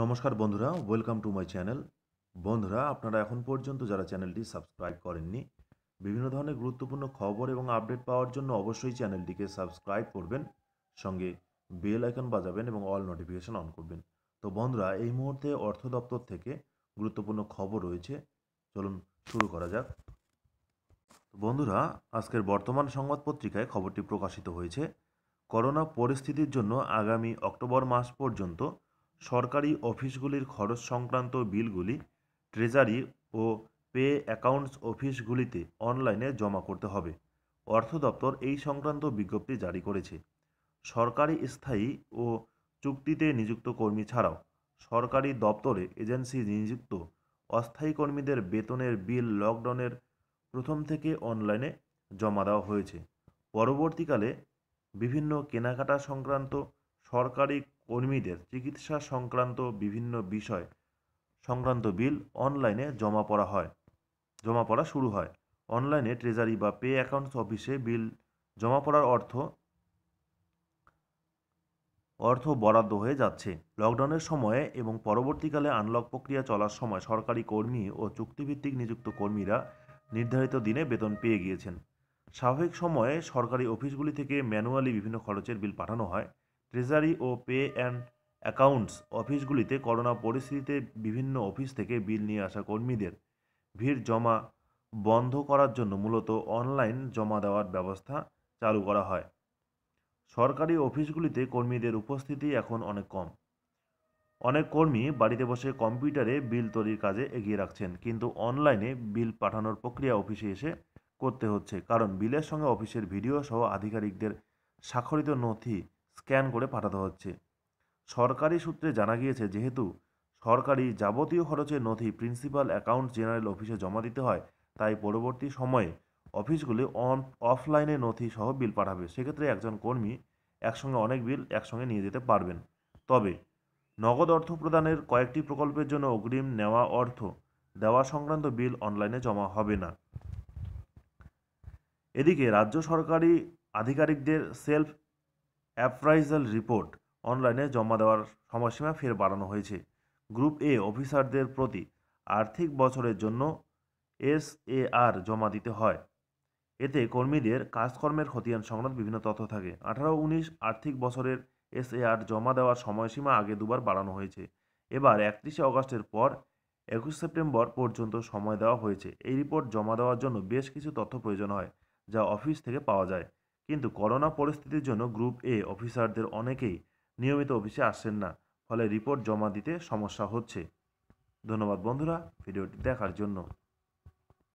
নমস্কার বন্ধুরা welcome to my channel বন্ধুরা আপনারা এখন পর্যন্ত যারা চ্যানেলটি সাবস্ক্রাইব করেননি বিভিন্ন ধরনের গুরুত্বপূর্ণ খবর এবং আপডেট পাওয়ার জন্য অবশ্যই চ্যানেলটিকে সাবস্ক্রাইব করবেন সঙ্গে বেল আইকন বাজাবেন এবং অল নোটিফিকেশন অন করবেন তো বন্ধুরা এই মুহূর্তে অর্থ দপ্তর থেকে গুরুত্বপূর্ণ খবর রয়েছে চলুন শুরু করা যাক বন্ধুরা আজকের বর্তমান সংবাদ পত্রিকায় খবরটি প্রকাশিত হয়েছে করোনা পরিস্থিতির জন্য আগামী অক্টোবর মাস পর্যন্ত সরকারি অফিসগুলির খরচ সংক্রান্ত বিলগুলি ট্রেজারি ও পে অ্যাকাউন্টস অফিসগুলিতে অনলাইনে জমা করতে হবে অর্থ দপ্তর এই সংক্রান্ত বিজ্ঞপ্তি জারি করেছে সরকারি স্থায়ী ও চুক্তিতে নিযুক্ত কর্মী ছাড়াও সরকারি দপ্তরে এজেন্সি নিযুক্ত অস্থায়ী কর্মীদের বেতনের বিল লকডাউনের প্রথম থেকে অনলাইনে জমা দেওয়া হয়েছে পরবর্তীকালে বিভিন্ন কেনাকাটা সংক্রান্ত সরকারি কর্মীদের চিকিৎসা সংক্রান্ত বিভিন্ন বিষয় সংক্রান্ত বিল অনলাইনে জমা পড়া হয় জমা পড়া শুরু হয় অনলাইনে ট্রেজারি বা পে অ্যাকাউন্টস অফিসে বিল জমা পড়ার অর্থ অর্থ বরাদ্দ হয়ে যাচ্ছে লকডাউনের সময়ে এবং পরবর্তীকালে আনলক প্রক্রিয়া চলার সময় সরকারি কর্মী ও চুক্তিভিত্তিক নিযুক্ত কর্মীরা নির্ধারিত দিনে বেতন পেয়ে গিয়েছেন স্বাভাবিক সময়ে সরকারি অফিসগুলি থেকে ম্যানুয়ালি বিভিন্ন খরচের বিল পাঠানো হয় ট্রেজারি ও পে অ্যান্ড অ্যাকাউন্টস অফিসগুলিতে করোনা পরিস্থিতিতে বিভিন্ন অফিস থেকে বিল নিয়ে আসা কর্মীদের ভিড় জমা বন্ধ করার জন্য মূলত অনলাইন জমা দেওয়ার ব্যবস্থা চালু করা হয় সরকারি অফিসগুলিতে কর্মীদের উপস্থিতি এখন অনেক কম অনেক কর্মী বাড়িতে বসে কম্পিউটারে বিল তৈরির কাজে এগিয়ে রাখছেন কিন্তু অনলাইনে বিল পাঠানোর প্রক্রিয়া অফিসে এসে করতে হচ্ছে কারণ বিলের সঙ্গে অফিসের ভিডিও সহ আধিকারিকদের স্বাক্ষরিত নথি স্ক্যান করে পাঠাতে হচ্ছে সরকারি সূত্রে জানা গিয়েছে যেহেতু সরকারি যাবতীয় খরচের নথি প্রিন্সিপাল অ্যাকাউন্ট জেনারেল অফিসে জমা দিতে হয় তাই পরবর্তী সময়ে অফিসগুলি অন অফলাইনে নথি সহ বিল পাঠাবে সেক্ষেত্রে একজন কর্মী একসঙ্গে অনেক বিল একসঙ্গে নিয়ে যেতে পারবেন তবে নগদ অর্থ প্রদানের কয়েকটি প্রকল্পের জন্য অগ্রিম নেওয়া অর্থ দেওয়া সংক্রান্ত বিল অনলাইনে জমা হবে না এদিকে রাজ্য সরকারি আধিকারিকদের সেলফ অ্যাপ্রাইজাল রিপোর্ট অনলাইনে জমা দেওয়ার সময়সীমা ফের বাড়ানো হয়েছে গ্রুপ এ অফিসারদের প্রতি আর্থিক বছরের জন্য এস এ আর জমা দিতে হয় এতে কর্মীদের কাজকর্মের খতিয়ান সংক্রান্ত বিভিন্ন তথ্য থাকে আঠারো উনিশ আর্থিক বছরের এস এ আর জমা দেওয়ার সময়সীমা আগে দুবার বাড়ানো হয়েছে এবার একত্রিশে অগস্টের পর একুশ সেপ্টেম্বর পর্যন্ত সময় দেওয়া হয়েছে এই রিপোর্ট জমা দেওয়ার জন্য বেশ কিছু তথ্য প্রয়োজন হয় যা অফিস থেকে পাওয়া যায় কিন্তু করোনা পরিস্থিতির জন্য গ্রুপ এ অফিসারদের অনেকেই নিয়মিত অফিসে আসছেন না ফলে রিপোর্ট জমা দিতে সমস্যা হচ্ছে ধন্যবাদ বন্ধুরা ভিডিওটি দেখার জন্য